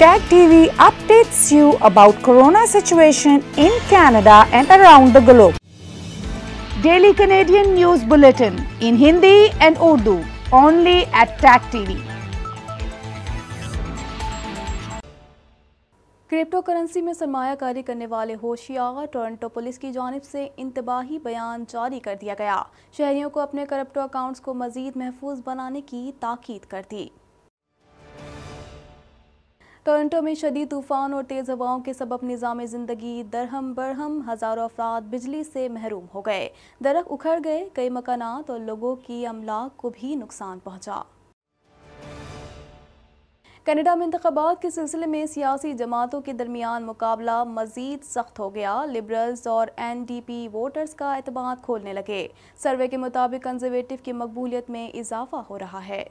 Tag TV updates you about corona situation in Canada and around the globe. Daily Canadian News Bulletin in Hindi and Urdu only at Tag TV. Cryptocurrency में सरमाकारी करने वाले होशियार Toronto police की जानब से इंतबाही बयान जारी कर दिया गया शहरियों को अपने करप्टो अकाउंट्स को मजीद महफूज बनाने की ताकीद कर दी टोरंटो में शदी तूफ़ान और तेज़ हवाओं के सबब निज़ाम ज़िंदगी दरहम बरहम हज़ारों अफराद बिजली से महरूम हो गए दरख उखड़ गए कई मकानात और लोगों की अमलाक को भी नुकसान पहुँचा कनाडा में इंतबात के सिलसिले में सियासी जमातों के दरमियान मुकाबला मजीद सख्त हो गया लिबरल्स और एन डी पी वोटर्स का अतमाद खोलने लगे सर्वे के मुताबिक कंजर्वेटिव की मकबूलियत में इजाफा हो रहा है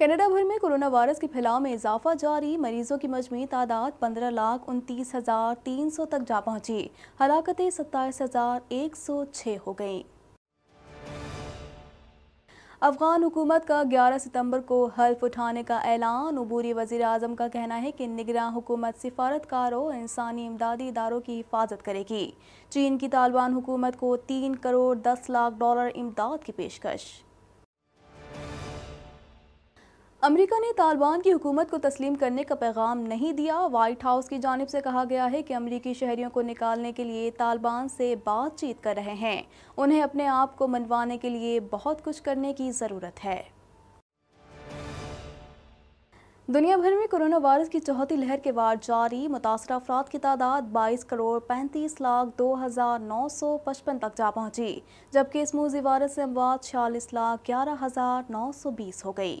कनाडा भर में कोरोना वायरस के फैलाव में इजाफा जारी मरीजों की मजमू तादाद पंद्रह लाख उनतीस हज़ार तीन सौ तक जा पहुंची हलाकतें सत्ताईस हज़ार एक सौ छः हो गईं अफगान हुकूमत का 11 सितंबर को हल्फ उठाने का ऐलान अबूरी वजीर अजम का कहना है कि निगरान हुकूमत सिफारतकारों और इंसानी इमदादी इदारों की हिफाजत करेगी चीन की तालिबान हुकूमत को तीन करोड़ दस लाख डॉलर इमदाद की पेशकश अमेरिका ने तालिबान की हुकूमत को तस्लीम करने का पैगाम नहीं दिया वाइट हाउस की जानब से कहा गया है कि अमरीकी शहरियों को निकालने के लिए तालिबान से बातचीत कर रहे हैं उन्हें अपने आप को मनवाने के लिए बहुत कुछ करने की ज़रूरत है दुनिया भर में कोरोना वायरस की चौथी लहर के बाद जारी मुतासर अफराद की तादाद 22 करोड़ 35 लाख 2,955 तक जा पहुंची जबकि इस मूजी वायरस से अमवाद छियालीस लाख ग्यारह हज़ार नौ सौ बीस हो गई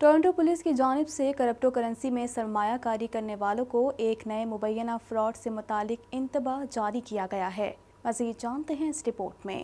टोरंटो पुलिस की जानब से करप्टो करेंसी में सरमाकारी करने वालों को एक नए मुबैना फ्रॉड से मुतालिक इंतबाह जारी किया गया है मजीद जानते हैं इस रिपोर्ट में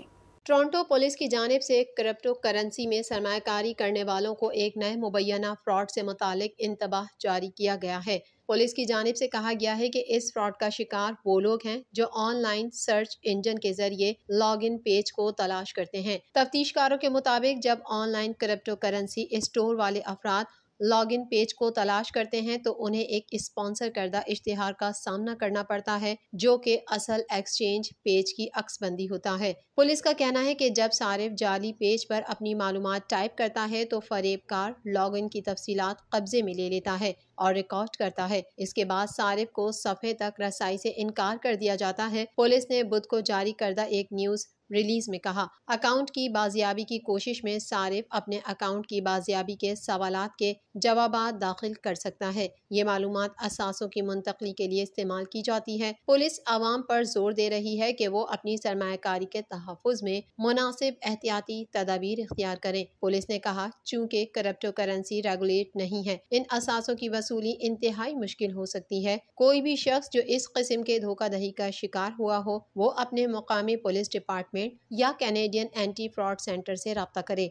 टोरंटो पुलिस की जानब से करप्टो करेंसी में सरमाकारी करने वालों को एक नए मुबैना फ्रॉड से मुतालिक इंतबाह जारी किया गया है पुलिस की जानब से कहा गया है कि इस फ्रॉड का शिकार वो लोग हैं जो ऑनलाइन सर्च इंजन के जरिए लॉगिन पेज को तलाश करते हैं तफ्तीशकारों के मुताबिक जब ऑनलाइन क्रिप्टो करेंसी स्टोर वाले अफराद लॉगिन पेज को तलाश करते हैं तो उन्हें एक स्पॉन्सर करदा इश्तिहार का सामना करना पड़ता है जो कि असल एक्सचेंज पेज की अक्सबंदी होता है पुलिस का कहना है कि जब सारिफ जाली पेज पर अपनी मालूम टाइप करता है तो फरेबकार लॉगिन की तफसीत कब्जे में ले लेता है और रिकॉर्ड करता है इसके बाद सारिफ को सफ़े तक रसाई से इनकार कर दिया जाता है पुलिस ने बुध को जारी करदा एक न्यूज़ रिलीज में कहा अकाउंट की बाजियाबी की कोशिश में सारिफ अपने अकाउंट की बाजियाबी के सवाल के जवाब दाखिल कर सकता है ये मालूम असासों की मुंतकली के लिए इस्तेमाल की जाती है पुलिस आवाम पर जोर दे रही है कि वो अपनी सरमाकारी के तहफ़ में मुनासिब एहतियाती तदाबीर इख्तियार करें पुलिस ने कहा चूँकि करप्टो करेंसी रेगुलेट नहीं है इन असासों की वसूली इंतहाई मुश्किल हो सकती है कोई भी शख्स जो इस किस्म के धोखा दही का शिकार हुआ हो वो अपने मुकामी पुलिस डिपार्टमेंट डिपार्टमेंट या कैनेडियन एंटी फ्रॉड सेंटर से रबता करें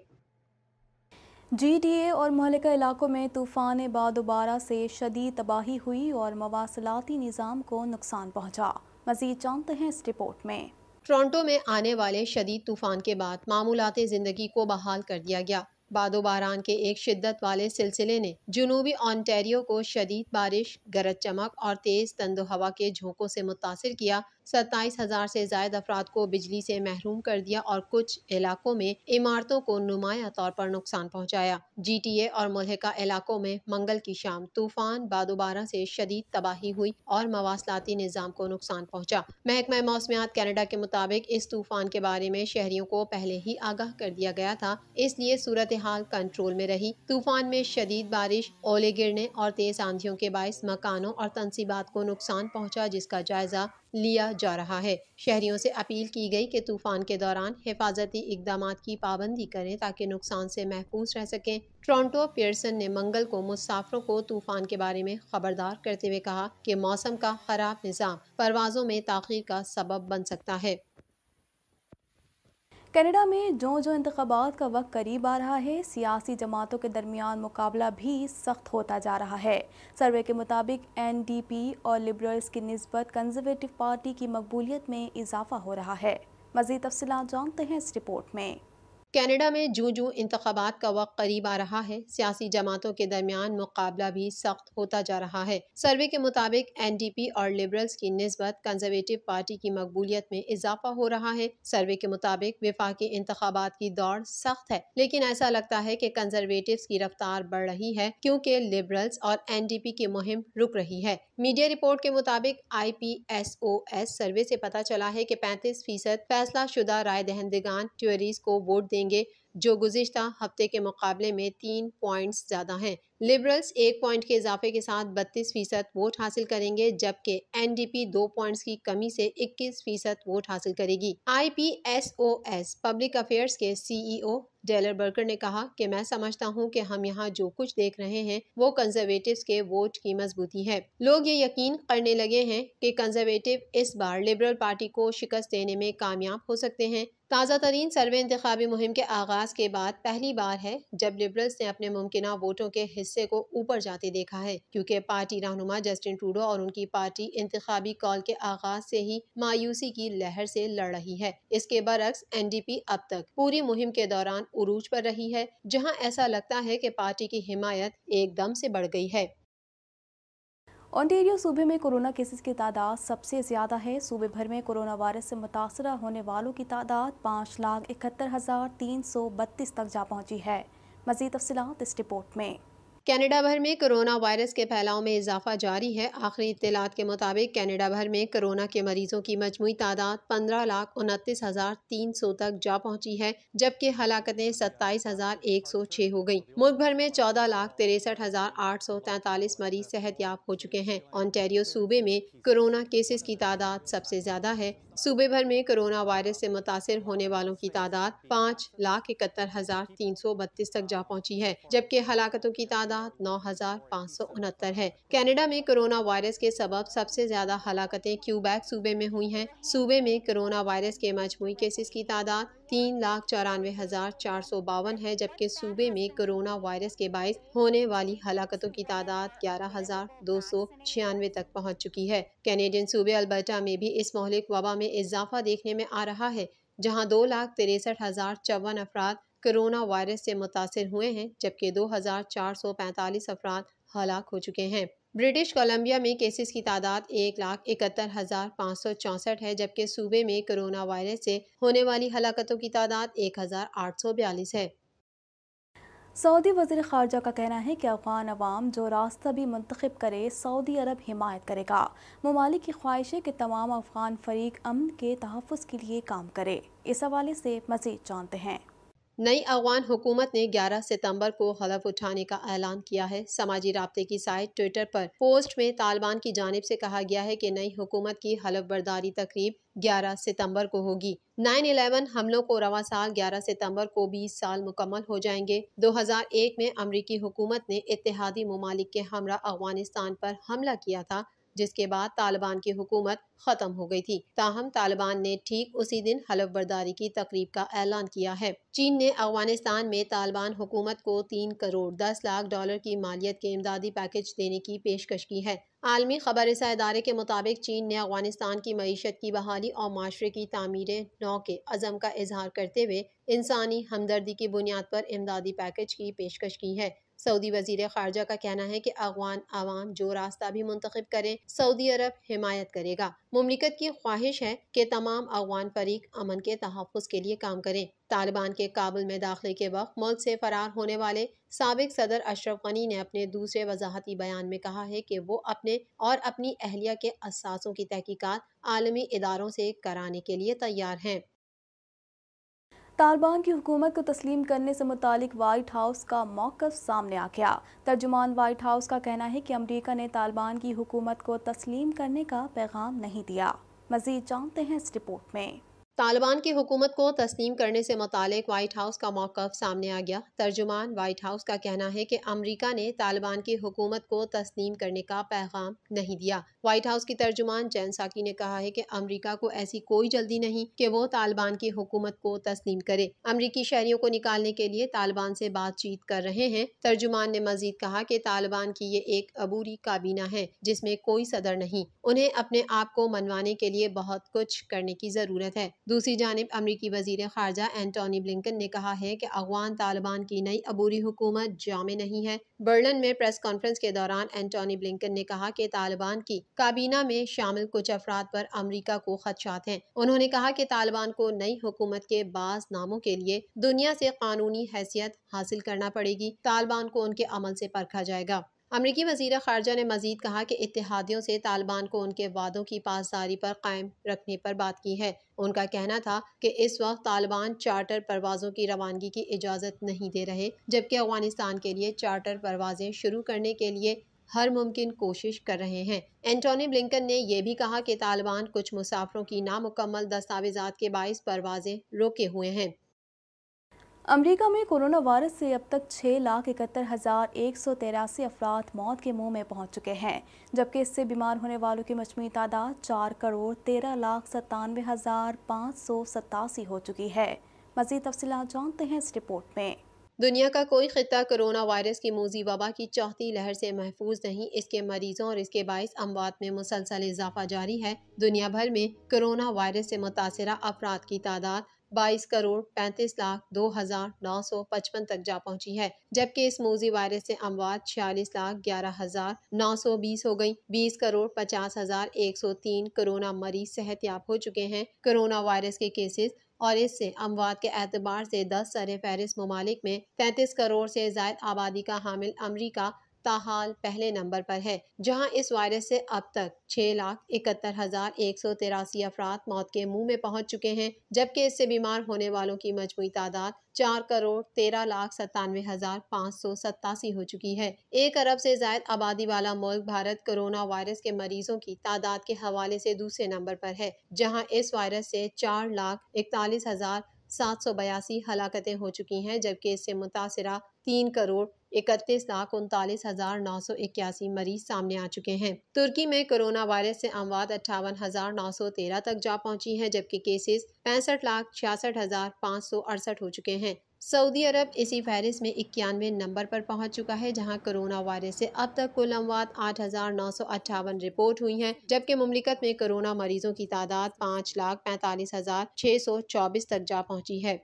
जी डी ए और महलिका इलाकों में तूफ़ान बाद दोबारा से शदीद तबाही हुई और मवासलाती निज़ाम को नुकसान पहुँचा मजीद जानते हैं इस रिपोर्ट में टोरंटो में आने वाले शदीद तूफ़ान के बाद मामूलत ज़िंदगी को बहाल कर दिया गया बादो बारान के एक शिद्दत वाले सिलसिले ने जुनूबी ऑनटेरियो को शदीद बारिश गरज चमक और तेज़ तंदो हवा के झोंकों से मुतासर किया सत्ताईस हज़ार से जायद अफराद को बिजली से महरूम कर दिया और कुछ इलाकों में इमारतों को नुमाया तौर पर नुकसान पहुँचाया जी टी ए और मलहका इलाकों में मंगल की शाम तूफान बादोबारा से शदीद तबाही हुई और मवासलाती निज़ाम को नुकसान पहुँचा महकमा मौसमियात कनाडा के मुताबिक इस तूफान के बारे में शहरियों को पहले ही आगाह कर दिया गया था इसलिए सूरत हाल कंट्रोल में रही तूफान में शदीद बारिश ओले गिरने और तेज आंधियों के बायस मकानों और तनसीबात को नुकसान पहुँचा जिसका जायजा लिया जा रहा है शहरियों से अपील की गई कि तूफान के दौरान हिफाजती इकदाम की पाबंदी करें ताकि नुकसान से महफूज रह सकें टोरंटो पियर्सन ने मंगल को मुसाफरों को तूफान के बारे में खबरदार करते हुए कहा कि मौसम का खराब निज़ाम परवाजों में तखिर का सबब बन सकता है कनाडा में जो जो इंतबात का वक्त करीब आ रहा है सियासी जमातों के दरमियान मुकाबला भी सख्त होता जा रहा है सर्वे के मुताबिक एन डी पी और लिबरल्स की नस्बत कंजर्वेटिव पार्टी की मकबूलियत में इजाफा हो रहा है मजीद तफसलत जानते हैं इस रिपोर्ट में कनाडा में जू जू इंतबात का वक्त करीब आ रहा है सियासी जमातों के दरमियान मुकाबला भी सख्त होता जा रहा है सर्वे के मुताबिक एन डी पी और लिबरल्स की नस्बत कंजर्वेटिव पार्टी की मकबूलियत में इजाफा हो रहा है सर्वे के मुताबिक विफाकी इंतबात की दौड़ सख्त है लेकिन ऐसा लगता है की कंजर्वेटिव की रफ्तार बढ़ रही है क्यूँकी लिबरल्स और एन डी पी की मुहिम रुक रही है मीडिया रिपोर्ट के मुताबिक I P S O S survey ऐसी पता चला है की पैंतीस फीसद फैसला शुदा राय दहंदगान ट्यूरीज को वोट देंगे जो गुज्त हफ्ते के मुकाबले में तीन पॉइंट्स ज़्यादा हैं लिबरल्स एक पॉइंट के इजाफे के साथ बत्तीस फीसद वोट हासिल करेंगे जबकि एन डी पी दो पॉइंट्स की कमी से इक्कीस फीसद वोट हासिल करेगी I P S O S public affairs के सी ई ओ डेलर बर्कर ने कहा कि मैं समझता हूं कि हम यहां जो कुछ देख रहे हैं वो कंजर्वेटिव के वोट की मजबूती है लोग ये यकीन करने लगे हैं कि कंजर्वेटिव इस बार लिबरल पार्टी को शिकस्त देने में कामयाब हो सकते हैं ताज़ा तरीन सर्वे इंतबी मुहिम के आगाज़ के बाद पहली बार है जब लिबरल्स ने अपने मुमकिन वोटों के हिस्से को ऊपर जाते देखा है क्योंकि पार्टी रहनुमा जस्टिन ट्रूडो और उनकी पार्टी इंतबी कॉल के आगाज से ही मायूसी की लहर से लड़ रही है इसके बरक्स एन डी पी अब तक पूरी मुहिम के दौरान उरूज पर रही है जहाँ ऐसा लगता है की पार्टी की हिमायत एकदम से बढ़ गई है ओंटेरियो सूबे में कोरोना केसेस की तादाद सबसे ज़्यादा है सूबे भर में कोरोना वायरस से मुतासर होने वालों की तादाद पाँच लाख इकहत्तर हज़ार तीन सौ बत्तीस तक जा पहुँची है मजीद तफसलत इस रिपोर्ट में कनाडा भर में कोरोना वायरस के फैलाव में इजाफा जारी है आखिरी इतलात के मुताबिक कनाडा भर में कोरोना के मरीजों की मजमू तादाद पंद्रह लाख उनतीस हज़ार तीन सौ तक जा पहुंची है जबकि हलाकतें सत्ताईस हज़ार एक सौ छः हो गयी मुल्क भर में चौदह लाख तिरसठ हज़ार आठ सौ तैतालीस मरीज सेहत याब हो चुके हैं ऑनटेरियो सूबे में कोरोना केसेस की तादाद सबसे ज्यादा है सूबे भर में कोरोना वायरस से मुतासर होने वालों की तादाद पाँच लाख इकहत्तर हजार तीन सौ बत्तीस तक जा पहुँची है जबकि हलाकतों की तादाद नौ हजार पाँच सौ उनहत्तर है कैनेडा में कोरोना वायरस के सबब सबसे ज्यादा हलाकतें क्यूबैक सूबे में हुई हैं सूबे में कोरोना वायरस के मजमू केसेस की तादाद तीन लाख चौरानवे हज़ार चार सौ बावन है जबकि सूबे में कोरोना वायरस के बायस होने वाली हलाकतों की तादाद ग्यारह हज़ार दो सौ छियानवे तक पहुँच चुकी है कैनेडियन सूबे अल्बर्टा में भी इस मोहलिक वबा में इजाफा देखने में आ रहा है जहाँ दो लाख तिरसठ हज़ार चौवन अफराद कोरोना वायरस से मुतासर हुए हैं जबकि दो हज़ार चार सौ पैंतालीस अफराद हलाक हो चुके हैं ब्रिटिश कोलंबिया में केसेस की तादाद एक लाख इकहत्तर हज़ार पाँच सौ चौंसठ है जबकि सूबे में कोरोना वायरस से होने वाली हलाकतों की तादाद एक हज़ार आठ सौ बयालीस है सऊदी वजीर खारजा का कहना है कि अफगान अवाम जो रास्ता भी मंतखब करे सऊदी अरब हिमायत करेगा ममालिक की ख्वाहिश है कि तमाम अफगान फरीक अमन के तहफ़ के लिए काम करे इस हवाले से मज़ीद जानते हैं नई अफगान हुकूमत ने 11 सितंबर को हलफ उठाने का ऐलान किया है समाजी रबते की साइट ट्विटर पर पोस्ट में तालिबान की जानब से कहा गया है कि नई हुकूमत की हलफ बर्दारी तकरीब 11 सितंबर को होगी 9/11 हमलों को रवा साल 11 सितंबर को 20 साल मुकम्मल हो जाएंगे 2001 में अमरीकी हुकूमत ने इतिहादी ममालिक के हमरा अफगानिस्तान पर हमला किया था जिसके बाद तालिबान की हुकूमत खत्म हो गई थी ताहम तालिबान ने ठीक उसी दिन हलफ बर्दारी की तकरीब का ऐलान किया है चीन ने अफगानिस्तान में तालिबान हुकूमत को तीन करोड़ दस लाख डॉलर की मालियत के इमदादी पैकेज देने की पेशकश की है आलमी खबर इदारे के मुताबिक चीन ने अफगानिस्तान की मीशत की बहाली और माशरे की तमीर नौ के अज़म का इजहार करते हुए इंसानी हमदर्दी की बुनियाद पर इमदादी पैकेज की पेशकश की है सऊदी वजीर खारजा का कहना है की अफगान आवाम जो रास्ता भी मुंतखब करें सऊदी अरब हिमायत करेगा ममलिकत की ख्वाहिश है की तमाम अफगान फरीक अमन के तहफ़ के लिए काम करें तालिबान के काबुल में दाखिले के वक्त मुल्क से फरार होने वाले सबक सदर अशरफ गनी ने अपने दूसरे वजाहती बयान में कहा है कि वो अपने और अपनी अहलिया के असासों की तहकीकत आलमी इदारों से कराने के लिए तैयार हैं तालिबान की हुकूमत को तस्लीम करने से मुतल वाइट हाउस का मौक़ सामने आ गया तर्जुमान वाइट हाउस का कहना है कि अमरीका ने तालिबान की हुकूमत को तस्लीम करने का पैगाम नहीं दिया मज़ीद जानते हैं इस रिपोर्ट में तालिबान की हुकूमत को तस्लीम करने से मुतक वाइट हाउस का मौका सामने आ गया तर्जुमान वाइट हाउस का कहना है कि अमरीका ने तालिबान की हुकूमत को तस्लीम करने का पैगाम नहीं दिया वाइट हाउस की तर्जुमान जैन साकी ने कहा है कि अमरीका को ऐसी कोई जल्दी नहीं कि वो तालिबान की हुकूमत को तस्लीम करे अमरीकी शहरियों को निकालने के लिए तालिबान से बातचीत कर रहे हैं तर्जुमान ने मजीद कहा कि तालिबान की ये एक अबूरी काबीना है जिसमें कोई सदर नहीं उन्हें अपने आप को मनवाने के लिए बहुत कुछ करने की ज़रूरत है दूसरी जानब अमरीकी वजीर खारजा एंटोनी ब्लिकन ने कहा है कि अफगान तालिबान की नई अबूरी हुकूमत जाम नहीं है बर्लन में प्रेस कॉन्फ्रेंस के दौरान एंटोनी ब्लिकन ने कहा कि तालिबान की काबीना में शामिल कुछ अफराद पर अमरीका को खदशात हैं उन्होंने कहा कि तालिबान को नई हुकूमत के बास नामों के लिए दुनिया से कानूनी हैसियत हासिल करना पड़ेगी तालिबान को उनके अमल से परखा जाएगा अमरीकी वजीर खारजा ने मजीद कहा कि इतिहादियों से तालिबान को उनके वादों की पासदारी पर कायम रखने पर बात की है उनका कहना था कि इस वक्त तालिबान चार्टर परवाज़ों की रवानगी की इजाज़त नहीं दे रहे जबकि अफगानिस्तान के लिए चार्टर परवाज़ें शुरू करने के लिए हर मुमकिन कोशिश कर रहे हैं एंटोनी ब्लिंकन ने यह भी कहा कि तालिबान कुछ मुसाफरों की नामुकम्मल दस्तावेजात के बायस परवाज़ें रोके हुए हैं अमेरिका में कोरोना वायरस से अब तक छः लाख इकहत्तर हज़ार एक सौ तिरासी अफराद मौत के मुंह में पहुंच चुके हैं जबकि इससे बीमार होने वालों की मजमू तादाद चार करोड़ तेरह लाख सत्तानवे हज़ार पाँच सौ सतासी हो चुकी है मजीद तफसी जानते हैं इस रिपोर्ट में दुनिया का कोई खत्ता कोरोना वायरस की मोजी वबा की चौथी लहर से महफूज नहीं इसके मरीजों और इसके बायस अमवात में मुसलसल इजाफा जारी है दुनिया भर में कोरोना वायरस से मुतासर अफराद की तादाद बाईस करोड़ पैंतीस लाख दो हजार नौ सौ पचपन तक जा पहुंची है जबकि इस मोजी वायरस से अमवात छियालीस लाख ग्यारह हजार नौ सौ बीस हो गई बीस करोड़ पचास हजार एक सौ तीन कोरोना मरीज सेहत याब हो चुके हैं कोरोना वायरस के केसेस और इससे अमवात के एतबार से दस सर फहरिस्त ममालिक में तैंतीस करोड़ से जायद आबादी का हामिल अमरीका ताहाल पहले नंबर पर है जहां इस वायरस से अब तक छह लाख इकहत्तर हजार एक सौ तिरासी अफराद मौत के मुंह में पहुंच चुके हैं जबकि इससे बीमार होने वालों की मजमू तादाद चार करोड़ तेरह लाख सत्तानवे हजार पाँच सौ सत्तासी हो चुकी है एक अरब से जायद आबादी वाला मुल्क भारत कोरोना वायरस के मरीजों की तादाद के हवाले से दूसरे नंबर पर है जहां इस वायरस से चार लाख इकतालीस हजार सात सौ बयासी हलाकतें हो चुकी हैं जबकि इससे मुतासरा तीन करोड़ इकतीस लाख उनतालीस हज़ार नौ सौ इक्यासी मरीज सामने आ चुके हैं तुर्की में कोरोना वायरस से अमवात अट्ठावन हज़ार नौ सौ तेरह तक जा पहुंची है जबकि केसेस पैंसठ लाख छियासठ हज़ार पाँच सौ अड़सठ हो चुके हैं सऊदी अरब इसी फहरिस्त में इक्यानवे नंबर पर पहुंच चुका है जहां कोरोना वायरस से अब तक कुल अमवात आठ हज़ार नौ सौ अट्ठावन रिपोर्ट हुई हैं जबकि मुमलिकत में कोरोना मरीजों की तादाद पाँच लाख पैंतालीस हज़ार छः सौ चौबीस तक जा पहुंची है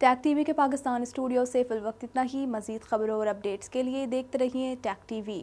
टैक टीवी के पाकिस्तान स्टूडियो से वक्त इतना ही मजीद खबरों और अपडेट्स के लिए देखते रहिए टैक टीवी